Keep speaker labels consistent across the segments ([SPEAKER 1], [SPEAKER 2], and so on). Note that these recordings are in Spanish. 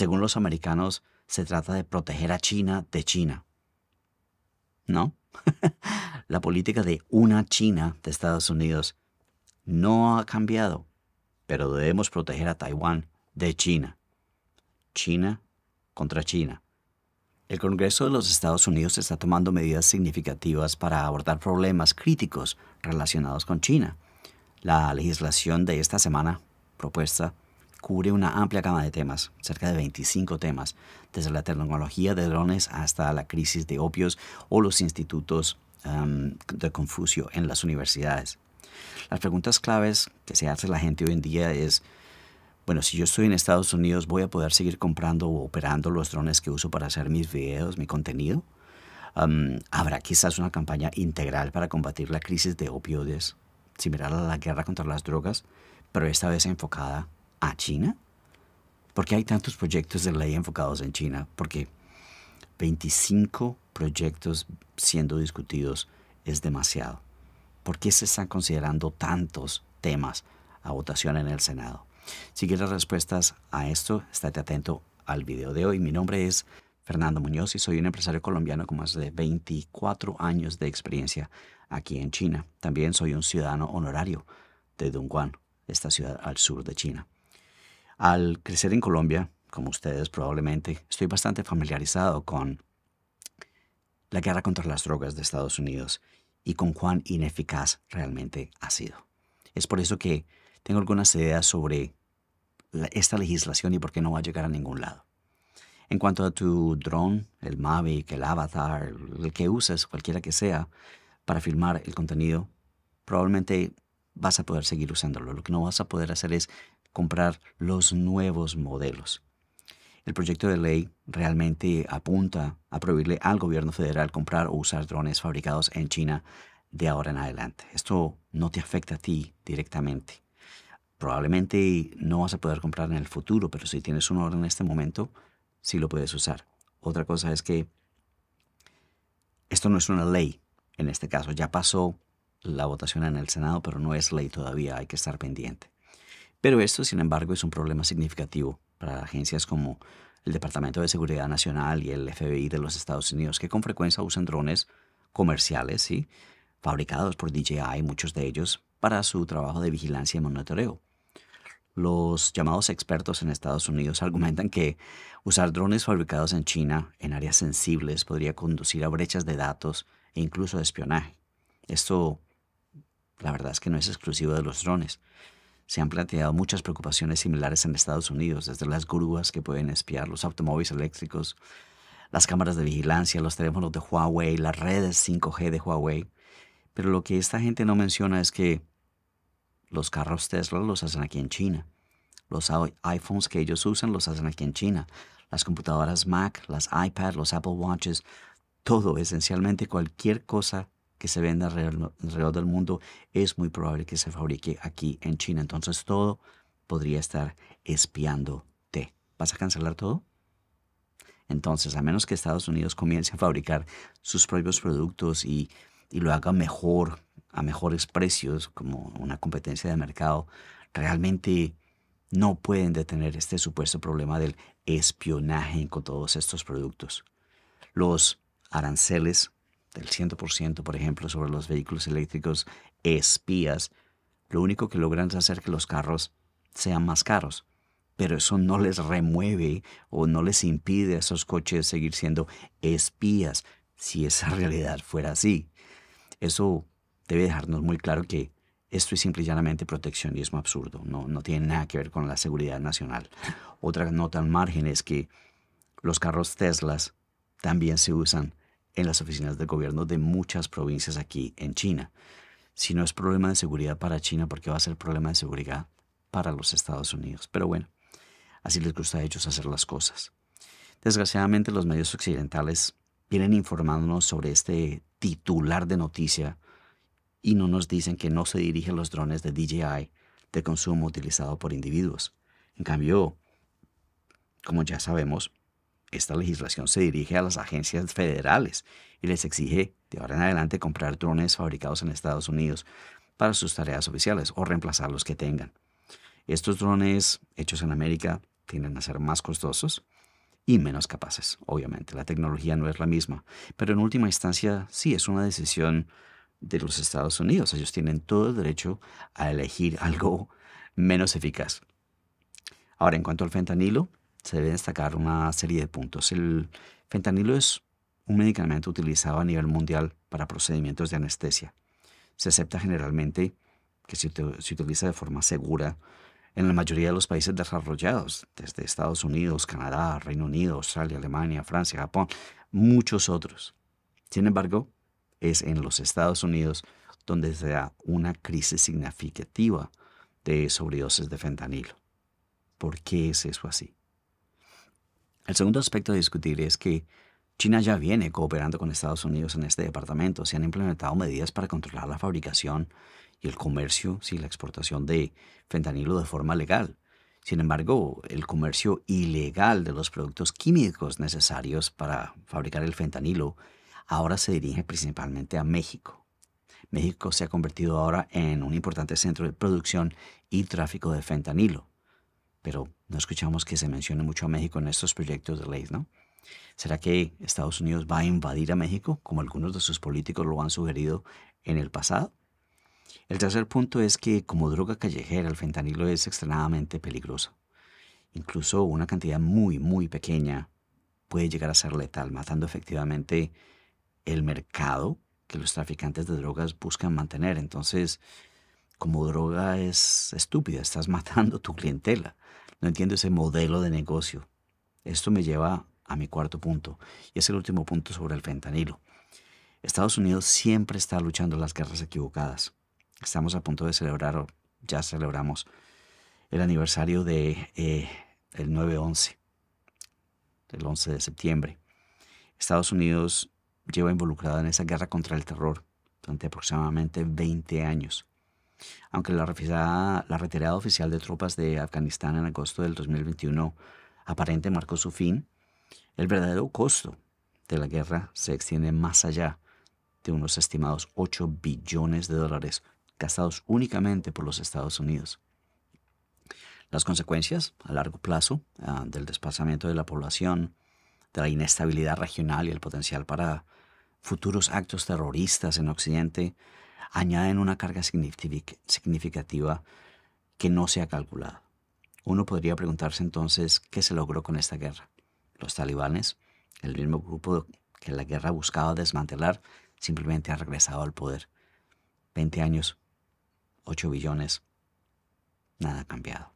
[SPEAKER 1] Según los americanos, se trata de proteger a China de China. ¿No? la política de una China de Estados Unidos no ha cambiado, pero debemos proteger a Taiwán de China. China contra China. El Congreso de los Estados Unidos está tomando medidas significativas para abordar problemas críticos relacionados con China. La legislación de esta semana propuesta cubre una amplia gama de temas, cerca de 25 temas, desde la tecnología de drones hasta la crisis de opios o los institutos em, de Confucio en las universidades. Las preguntas claves que se hace la gente hoy en día es, bueno, si yo estoy en Estados Unidos, ¿voy a poder seguir comprando o operando los drones que uso para hacer mis videos, mi contenido? Em, ¿Habrá quizás una campaña integral para combatir la crisis de opioides, similar a la guerra contra las drogas, pero esta vez enfocada a China? ¿Por qué hay tantos proyectos de ley enfocados en China? Porque 25 proyectos siendo discutidos es demasiado. ¿Por qué se están considerando tantos temas a votación en el Senado? Si quieres respuestas a esto, estate atento al video de hoy. Mi nombre es Fernando Muñoz y soy un empresario colombiano con más de 24 años de experiencia aquí en China. También soy un ciudadano honorario de Dunguan, esta ciudad al sur de China. Al crecer en Colombia, como ustedes probablemente, estoy bastante familiarizado con la guerra contra las drogas de Estados Unidos y con cuán ineficaz realmente ha sido. Es por eso que tengo algunas ideas sobre esta legislación y por qué no va a llegar a ningún lado. En cuanto a tu dron, el Mavic, el Avatar, el que uses, cualquiera que sea, para filmar el contenido, probablemente vas a poder seguir usándolo. Lo que no vas a poder hacer es comprar los nuevos modelos. El proyecto de ley realmente apunta a prohibirle al gobierno federal comprar o usar drones fabricados en China de ahora en adelante. Esto no te afecta a ti directamente. Probablemente no vas a poder comprar en el futuro, pero si tienes un orden en este momento, sí lo puedes usar. Otra cosa es que esto no es una ley en este caso. Ya pasó la votación en el Senado, pero no es ley todavía. Hay que estar pendiente. Pero esto, sin embargo, es un problema significativo para agencias como el Departamento de Seguridad Nacional y el FBI de los Estados Unidos, que con frecuencia usan drones comerciales, ¿sí? fabricados por DJI, muchos de ellos, para su trabajo de vigilancia y monitoreo. Los llamados expertos en Estados Unidos argumentan que usar drones fabricados en China en áreas sensibles podría conducir a brechas de datos e incluso a espionaje. Esto, la verdad es que no es exclusivo de los drones se han planteado muchas preocupaciones similares en Estados Unidos, desde las grúas que pueden espiar, los automóviles eléctricos, las cámaras de vigilancia, los teléfonos de Huawei, las redes 5G de Huawei. Pero lo que esta gente no menciona es que los carros Tesla los hacen aquí en China. Los iPhones que ellos usan los hacen aquí en China. Las computadoras Mac, las iPads, los Apple Watches, todo, esencialmente cualquier cosa que se venda alrededor, del mundo es muy probable que se fabrique aquí en China. Entonces todo podría estar espiándote. ¿Vas a cancelar todo? Entonces, a menos que Estados Unidos comience a fabricar sus propios productos y, y, lo haga mejor, a mejores precios, como una competencia de mercado, realmente no pueden detener este supuesto problema del espionaje con todos estos productos. Los aranceles del 100%, por ejemplo, sobre los vehículos eléctricos espías, lo único que logran es hacer que los carros sean más caros. Pero eso no les remueve o no les impide a esos coches seguir siendo espías, si esa realidad fuera así. Eso debe dejarnos muy claro que esto es simple y llanamente proteccionismo absurdo, no, no tiene nada que ver con la seguridad nacional. Otra nota al margen es que los carros Teslas también se usan en las oficinas de gobierno de muchas provincias aquí en China. Si no es problema de seguridad para China, ¿por qué va a ser problema de seguridad para los Estados Unidos? Pero bueno, así les gusta a ellos hacer las cosas. Desgraciadamente los medios occidentales vienen informándonos sobre este titular de noticia y no nos dicen que no se dirigen los drones de DJI de consumo utilizado por individuos. En cambio, como ya sabemos, esta legislación se dirige a las agencias federales y les exige de ahora en adelante comprar drones fabricados en Estados Unidos para sus tareas oficiales o reemplazar los que tengan. Estos drones hechos en América tienden a ser más costosos y menos capaces, obviamente. La tecnología no es la misma, pero en última instancia sí es una decisión de los Estados Unidos. Ellos tienen todo el derecho a elegir algo menos eficaz. Ahora, en cuanto al fentanilo, se debe destacar una serie de puntos. El fentanilo es un medicamento utilizado a nivel mundial para procedimientos de anestesia. Se acepta generalmente que se, utiliza de forma segura en la mayoría de los países desarrollados, desde Estados Unidos, Canadá, Reino Unido, Australia, Alemania, Francia, Japón, muchos otros. Sin embargo, es en los Estados Unidos donde se da una crisis significativa de sobredosis de fentanilo. ¿Por qué es eso así? El segundo aspecto a discutir es que China ya viene cooperando con Estados Unidos en este departamento. Se han implementado medidas para controlar la fabricación y el comercio, sí, la exportación de fentanilo de forma legal. Sin embargo, el comercio ilegal de los productos químicos necesarios para fabricar el fentanilo ahora se dirige principalmente a México. México se ha convertido ahora en un importante centro de producción y tráfico de fentanilo pero no escuchamos que se mencione mucho a México en estos proyectos de ley, ¿no? ¿Será que Estados Unidos va a invadir a México, como algunos de sus políticos lo han sugerido en el pasado? El tercer punto es que como droga callejera el fentanilo es extremadamente peligroso. Incluso una cantidad muy, muy pequeña puede llegar a ser letal, matando efectivamente el mercado que los traficantes de drogas buscan mantener. Entonces, como droga es estúpida, estás matando tu clientela. No entiendo ese modelo de negocio. Esto me lleva a mi cuarto punto, y es el último punto sobre el fentanilo. Estados Unidos siempre está luchando las guerras equivocadas. Estamos a punto de celebrar, o ya celebramos, el aniversario de 9-11, eh, el 11 de septiembre. Estados Unidos lleva involucrado en esa guerra contra el terror durante aproximadamente 20 años. Aunque la retirada, oficial de tropas de Afganistán en agosto del 2021 aparente marcó su fin, el verdadero costo de la guerra se extiende más allá de unos estimados 8 billones de dólares gastados únicamente por los Estados Unidos. Las consecuencias a largo plazo ah, del desplazamiento de la población, de la inestabilidad regional y el potencial para futuros actos terroristas en Occidente añaden una carga significativa que no se ha calculado. Uno podría preguntarse entonces qué se logró con esta guerra. Los talibanes, el mismo grupo que la guerra buscaba desmantelar, simplemente ha regresado al poder. Veinte años, ocho billones, nada ha cambiado.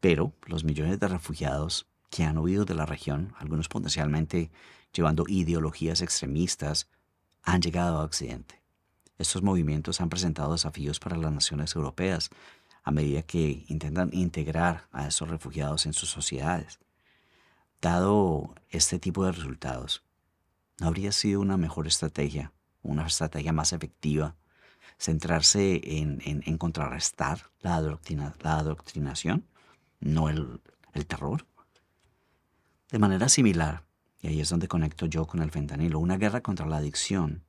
[SPEAKER 1] Pero los millones de refugiados que han huido de la región, algunos potencialmente llevando ideologías extremistas, han llegado a Occidente. Estos movimientos han presentado desafíos para las naciones europeas a medida que intentan integrar a esos refugiados en sus sociedades. Dado este tipo de resultados, ¿no habría sido una mejor estrategia, una estrategia más efectiva, centrarse en, contrarrestar la, adoctrinación, no el terror? De manera similar, y ahí es donde conecto yo con el fentanilo, una guerra contra la adicción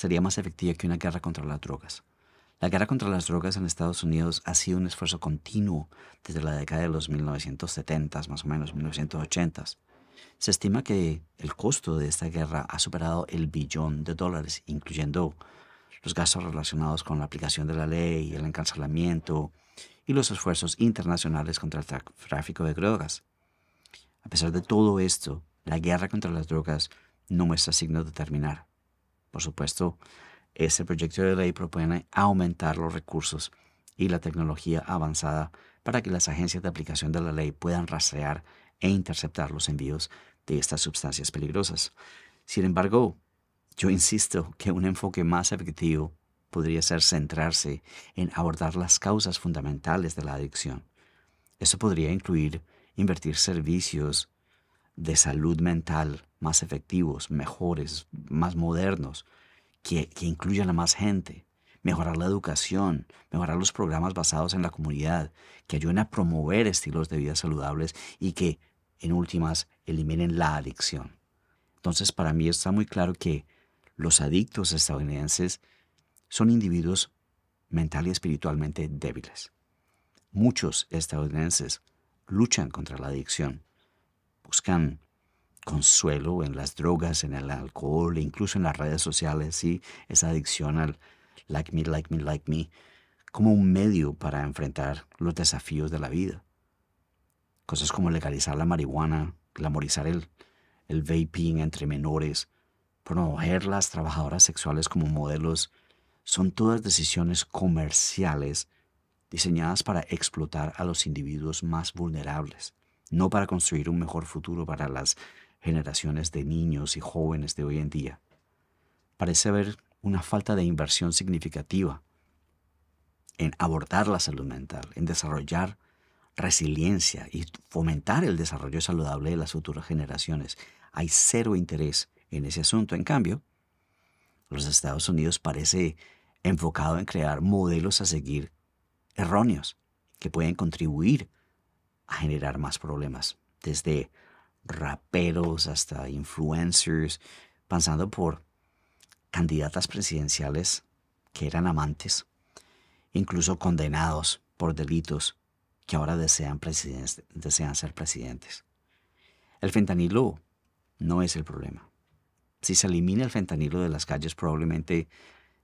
[SPEAKER 1] sería más efectiva que una guerra contra las drogas. La guerra contra las drogas en Estados Unidos ha sido un esfuerzo continuo desde la década de los 1970, s más o menos 1980. s Se estima que el costo de esta guerra ha superado el billón de dólares, incluyendo los gastos relacionados con la aplicación de la ley, el encarcelamiento y los esfuerzos internacionales contra el tráfico de drogas. A pesar de todo esto, la guerra contra las drogas no muestra signos de terminar. Por supuesto, ese proyecto de ley propone aumentar los recursos y la tecnología avanzada para que las agencias de aplicación de la ley puedan rastrear e interceptar los envíos de estas sustancias peligrosas. Sin embargo, yo insisto que un enfoque más efectivo podría ser centrarse en abordar las causas fundamentales de la adicción. Eso podría incluir invertir servicios de salud mental más efectivos, mejores, más modernos, que, incluyan a más gente, mejorar la educación, mejorar los programas basados en la comunidad, que ayuden a promover estilos de vida saludables y que, en últimas, eliminen la adicción. Entonces, para mí está muy claro que los adictos estadounidenses son individuos mental y espiritualmente débiles. Muchos estadounidenses luchan contra la adicción, buscan consuelo en las drogas, en el alcohol, e incluso en las redes sociales, y esa adicción al like me, like me, like me, como un medio para enfrentar los desafíos de la vida. Cosas como legalizar la marihuana, glamorizar el, el vaping entre menores, promover las trabajadoras sexuales como modelos, son todas decisiones comerciales diseñadas para explotar a los individuos más vulnerables, no para construir un mejor futuro para las generaciones de niños y jóvenes de hoy en día. Parece haber una falta de inversión significativa en abordar la salud mental, en desarrollar resiliencia y fomentar el desarrollo saludable de las futuras generaciones. Hay cero interés en ese asunto. En cambio, los Estados Unidos parece enfocado en crear modelos a seguir erróneos que pueden contribuir a generar más problemas, desde raperos hasta influencers, pasando por candidatas presidenciales que eran amantes, incluso condenados por delitos que ahora desean, desean ser presidentes. El fentanilo no es el problema. Si se elimina el fentanilo de las calles, probablemente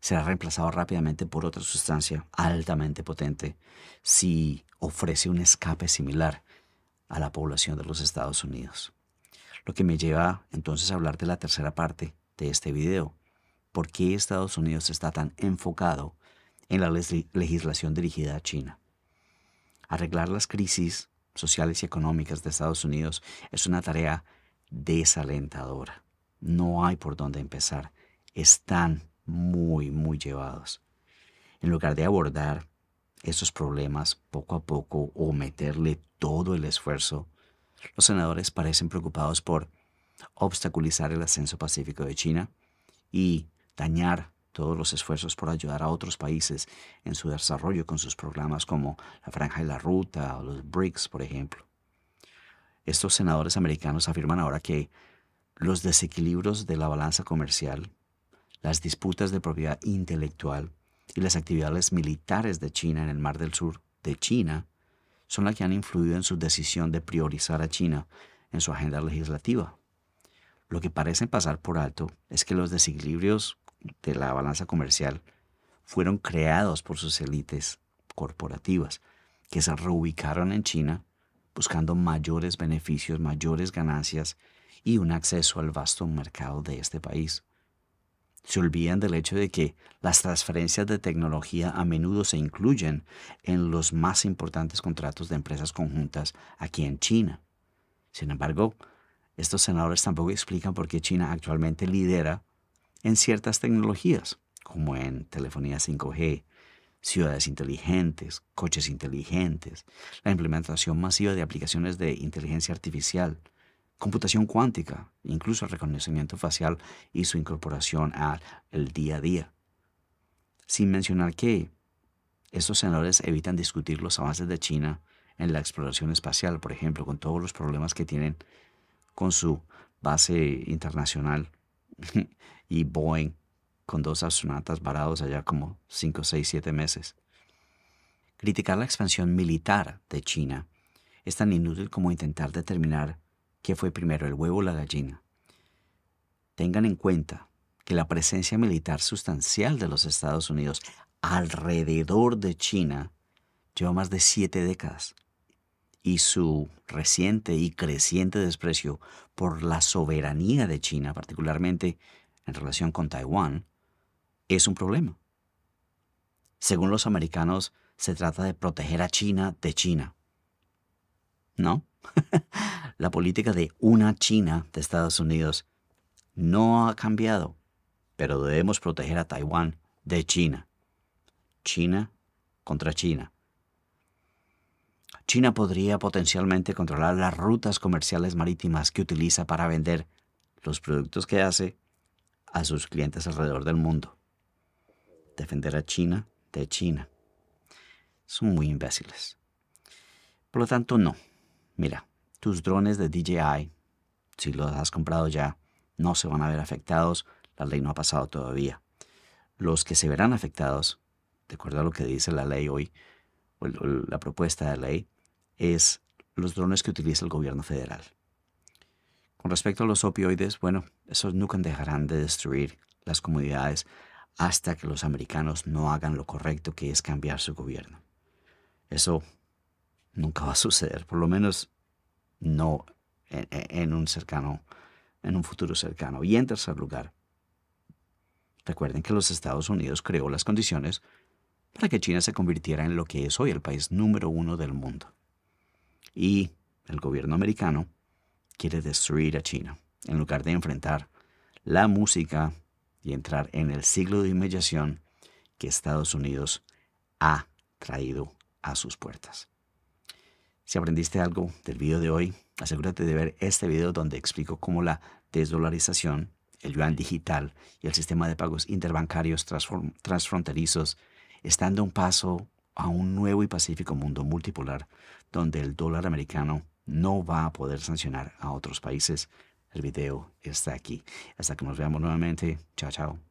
[SPEAKER 1] será reemplazado rápidamente por otra sustancia altamente potente si ofrece un escape similar a la población de los Estados Unidos. Lo que me lleva entonces a hablar de la tercera parte de este video. ¿Por qué Estados Unidos está tan enfocado en la legislación dirigida a China? Arreglar las crisis sociales y económicas de Estados Unidos es una tarea desalentadora. No hay por dónde empezar. Están muy, muy llevados. En lugar de abordar esos problemas poco a poco o meterle todo el esfuerzo, los senadores parecen preocupados por obstaculizar el ascenso pacífico de China y dañar todos los esfuerzos por ayudar a otros países en su desarrollo con sus programas como la Franja de la Ruta o los BRICS, por ejemplo. Estos senadores americanos afirman ahora que los desequilibrios de la balanza comercial, las disputas de propiedad intelectual y las actividades militares de China en el Mar del Sur de China son las que han influido en su decisión de priorizar a China en su agenda legislativa. Lo que parece pasar por alto es que los desequilibrios de la balanza comercial fueron creados por sus élites corporativas, que se reubicaron en China buscando mayores beneficios, mayores ganancias y un acceso al vasto mercado de este país se olvidan del hecho de que las transferencias de tecnología a menudo se incluyen en los más importantes contratos de empresas conjuntas aquí en China. Sin embargo, estos senadores tampoco explican por qué China actualmente lidera en ciertas tecnologías, como en telefonía 5G, ciudades inteligentes, coches inteligentes, la implementación masiva de aplicaciones de inteligencia artificial, computación cuántica, incluso el reconocimiento facial y su incorporación al día a día. Sin mencionar que estos senadores evitan discutir los avances de China en la exploración espacial, por ejemplo, con todos los problemas que tienen con su base internacional y Boeing, con dos astronautas varados allá como 5, 6, 7 meses. Criticar la expansión militar de China es tan inútil como intentar determinar ¿Qué fue primero, el huevo o la gallina? Tengan en cuenta que la presencia militar sustancial de los Estados Unidos alrededor de China lleva más de siete décadas y su reciente y creciente desprecio por la soberanía de China, particularmente en relación con Taiwán, es un problema. Según los americanos, se trata de proteger a China de China. ¿No? la política de una China de Estados Unidos no ha cambiado, pero debemos proteger a Taiwán de China. China contra China. China podría potencialmente controlar las rutas comerciales marítimas que utiliza para vender los productos que hace a sus clientes alrededor del mundo. Defender a China de China. Son muy imbéciles. Por lo tanto, no. Mira, tus drones de DJI, si los has comprado ya, no se van a ver afectados, la ley no ha pasado todavía. Los que se verán afectados, de acuerdo a lo que dice la ley hoy, la propuesta de ley, es los drones que utiliza el gobierno federal. Con respecto a los opioides, bueno, esos nunca dejarán de destruir las comunidades hasta que los americanos no hagan lo correcto que es cambiar su gobierno. Eso nunca va a suceder, por lo menos no en, un un futuro cercano. Y en tercer lugar, recuerden que los Estados Unidos creó las condiciones para que China se convirtiera en lo que es hoy el país número uno del mundo. Y el gobierno americano quiere destruir a China, en lugar de enfrentar la música y entrar en el siglo de inmediación que Estados Unidos ha traído a sus puertas. Si aprendiste algo del video de hoy, asegúrate de ver este video donde explico cómo la desdolarización, el yuan digital y el sistema de pagos interbancarios transfronterizos están de un paso a un nuevo y pacífico mundo multipolar donde el dólar americano no va a poder sancionar a otros países. El video está aquí. Hasta que nos veamos nuevamente. Chao, chao.